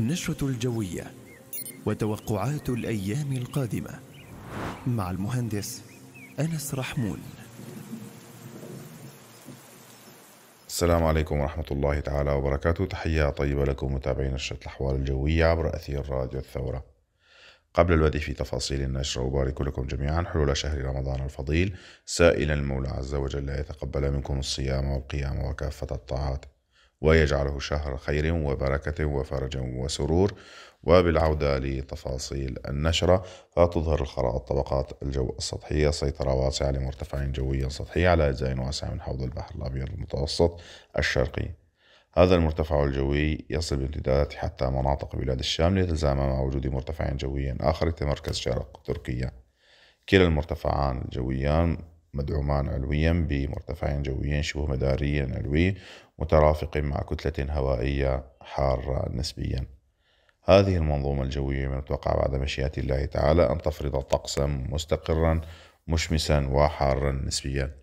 النشرة الجوية وتوقعات الأيام القادمة مع المهندس أنس رحمون السلام عليكم ورحمة الله تعالى وبركاته تحية طيبة لكم متابعين نشرة الأحوال الجوية عبر أثير راديو الثورة قبل البدء في تفاصيل النشرة أبارك لكم جميعا حلول شهر رمضان الفضيل سائلا المولى عز وجل يتقبل منكم الصيام والقيام وكافة الطاعات ويجعله شهر خير وبركة وفرج وسرور وبالعودة لتفاصيل النشرة فتظهر الخرائط طبقات الجو السطحية سيطرة واسعة لمرتفع جوي سطحي على أجزاء واسعة من حوض البحر الأبيض المتوسط الشرقي هذا المرتفع الجوي يصل بامتداد حتى مناطق بلاد الشام ليتزامن مع وجود مرتفع جوي آخر يتمركز شرق تركيا كلا المرتفعان الجويان مدعومان علويا بمرتفع جوي شبه مداري علوي مترافق مع كتلة هوائية حارة نسبيا هذه المنظومة الجوية من المتوقع بعد مشيئة الله تعالى أن تفرض طقسا مستقرا مشمسا وحارا نسبيا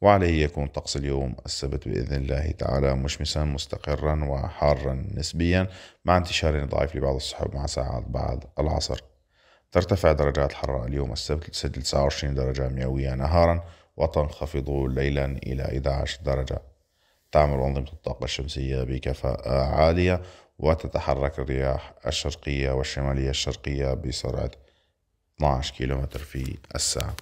وعليه يكون طقس اليوم السبت بإذن الله تعالى مشمسا مستقرا وحارا نسبيا مع انتشار ضعيف لبعض السحب مع ساعات بعد العصر ترتفع درجات الحرارة اليوم السبت لسجل 29 درجة مئوية نهارا وتنخفض ليلا إلى 11 درجة تعمل أنظمة الطاقة الشمسية بكفاءة عالية وتتحرك الرياح الشرقية والشمالية الشرقية بسرعة 12 كيلومتر في الساعة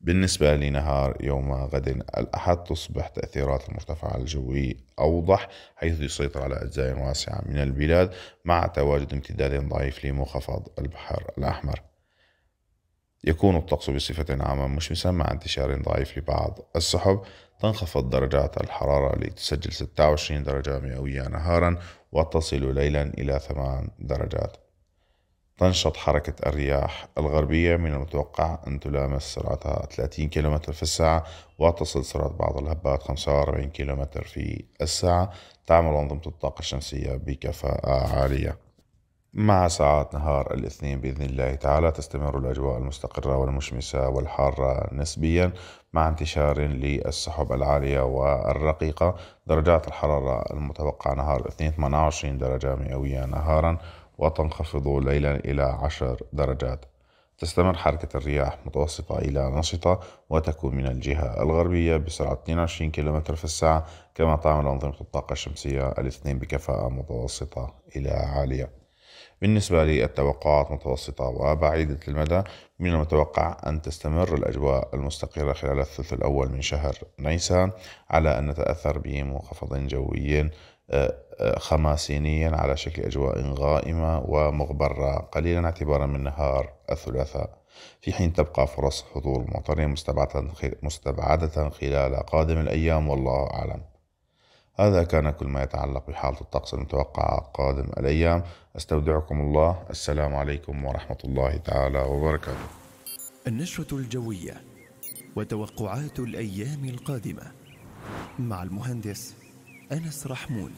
بالنسبة لنهار يوم غد الأحد تصبح تأثيرات المرتفع الجوي أوضح حيث يسيطر على أجزاء واسعة من البلاد مع تواجد امتداد ضعيف لمنخفض البحر الأحمر يكون الطقس بصفة عامة مشمسا مع انتشار ضعيف لبعض السحب تنخفض درجات الحرارة لتسجل 26 درجة مئوية نهارا وتصل ليلا إلى 8 درجات تنشط حركة الرياح الغربية من المتوقع أن تلامس سرعتها 30 كم في الساعة وتصل سرعة بعض الهبات 45 كم في الساعة تعمل أنظمة الطاقة الشمسية بكفاءة عالية مع ساعات نهار الاثنين بإذن الله تعالى تستمر الأجواء المستقرة والمشمسة والحارة نسبيا مع انتشار للسحب العالية والرقيقة درجات الحرارة المتوقعة نهار الاثنين 28 درجة مئوية نهارا وتنخفض ليلا إلى عشر درجات تستمر حركة الرياح متوسطة إلى نشطة وتكون من الجهة الغربية بسرعة 22 كم في الساعة كما تعمل أنظمة الطاقة الشمسية الاثنين بكفاءة متوسطة إلى عالية بالنسبة للتوقعات متوسطة وبعيدة المدى من المتوقع أن تستمر الأجواء المستقرة خلال الثلث الأول من شهر نيسان على أن نتأثر بمنخفض جوي خماسينيا على شكل أجواء غائمة ومغبرة قليلا اعتبارا من نهار الثلاثاء في حين تبقى فرص حضور المعطرين مستبعدة خلال قادم الأيام والله أعلم هذا كان كل ما يتعلق بحالة الطقس المتوقعة قادم الأيام أستودعكم الله السلام عليكم ورحمة الله تعالى وبركاته النشرة الجوية وتوقعات الأيام القادمة مع المهندس أنس رحمون